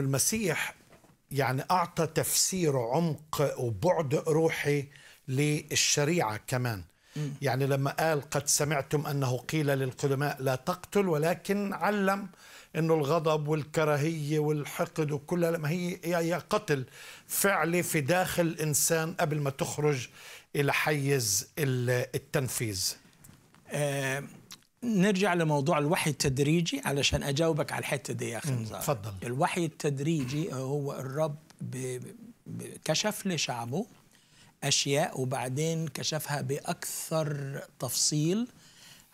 المسيح يعني أعطى تفسير عمق وبعد روحي للشريعة كمان يعني لما قال قد سمعتم أنه قيل للقدماء لا تقتل ولكن علم أنه الغضب والكراهية والحقد وكل ما هي هي قتل فعلي في داخل الإنسان قبل ما تخرج إلى حيز التنفيذ آه نرجع لموضوع الوحي التدريجي علشان اجاوبك على الحته دي يا اخي تفضل الوحي التدريجي هو الرب كشف لشعبه اشياء وبعدين كشفها باكثر تفصيل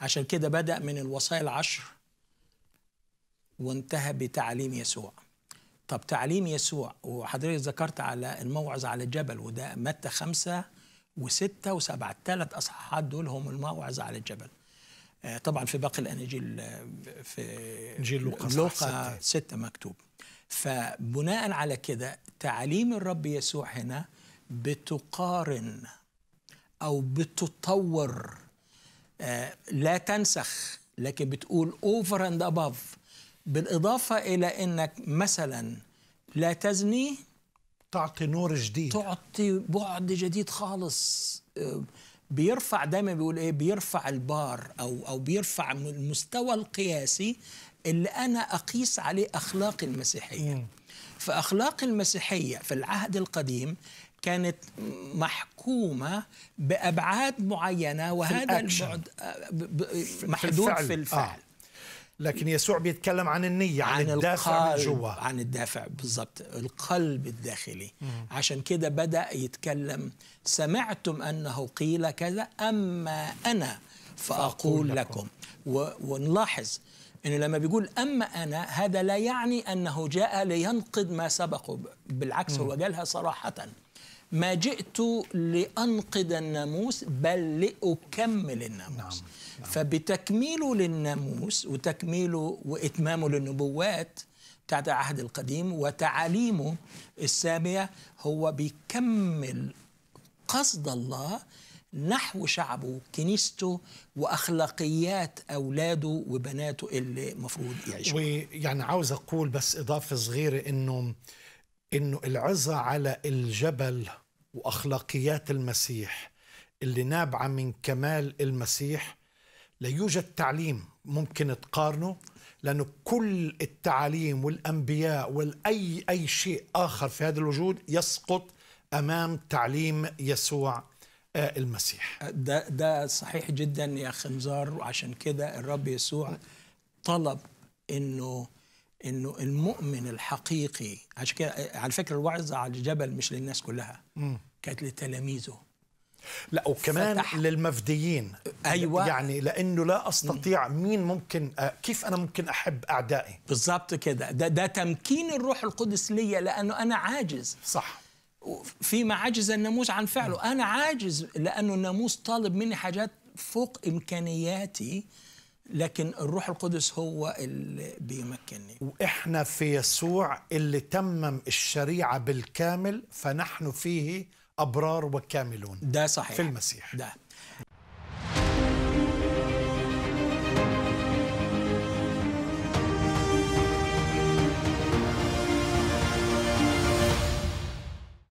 عشان كده بدا من الوصايا العشر وانتهى بتعليم يسوع طب تعليم يسوع وحضرتك ذكرت على الموعظ على الجبل وده متى خمسة وستة وسبعة ثلاث أصحاحات دول هم الموعظ على الجبل آه، طبعا في باقي الاناجيل آه، في انجيل لوقا لوقا 6 مكتوب فبناء على كده تعاليم الرب يسوع هنا بتقارن او بتطور آه، لا تنسخ لكن بتقول اوفر اند اباف بالاضافه الى انك مثلا لا تزني تعطي نور جديد تعطي بعد جديد خالص بيرفع دايما بيقول ايه بيرفع البار او او بيرفع المستوى القياسي اللي انا اقيس عليه اخلاق المسيحيه فاخلاق المسيحيه في العهد القديم كانت محكومه بابعاد معينه وهذا البعد آه، محدود في الفعل, في الفعل. آه. لكن يسوع بيتكلم عن النية عن, عن الدافع من جوا عن الدافع بالظبط القلب الداخلي مم. عشان كده بدأ يتكلم سمعتم أنه قيل كذا أما أنا فأقول لكم, لكم. و... ونلاحظ أنه لما بيقول أما أنا هذا لا يعني أنه جاء لينقض ما سبقه بالعكس مم. هو قالها صراحةً ما جئت لأنقذ الناموس بل لأكمل الناموس نعم. نعم. فبتكميله للناموس وتكميله وإتمامه للنبوات بتاعت العهد القديم وتعاليمه السامية هو بيكمل قصد الله نحو شعبه كنيسته واخلاقيات اولاده وبناته اللي المفروض يعيشوا ويعني عاوز اقول بس اضافه صغيره انه انه العظه على الجبل واخلاقيات المسيح اللي نابعه من كمال المسيح لا يوجد تعليم ممكن تقارنه لانه كل التعاليم والانبياء والاي اي شيء اخر في هذا الوجود يسقط امام تعليم يسوع آه، المسيح ده ده صحيح جدا يا خنزار وعشان كده الرب يسوع طلب انه انه المؤمن الحقيقي عشان كده على فكره الوعظه على الجبل مش للناس كلها كانت لتلاميذه لا وكمان فتح. للمفديين ايوه يعني لانه لا استطيع مين ممكن آه، كيف انا ممكن احب اعدائي بالظبط كده ده ده تمكين الروح القدس ليا لانه انا عاجز صح فيما عجز الناموس عن فعله انا عاجز لانه الناموس طالب مني حاجات فوق امكانياتي لكن الروح القدس هو اللي بيمكنني واحنا في يسوع اللي تمم الشريعه بالكامل فنحن فيه ابرار وكاملون ده صحيح في المسيح ده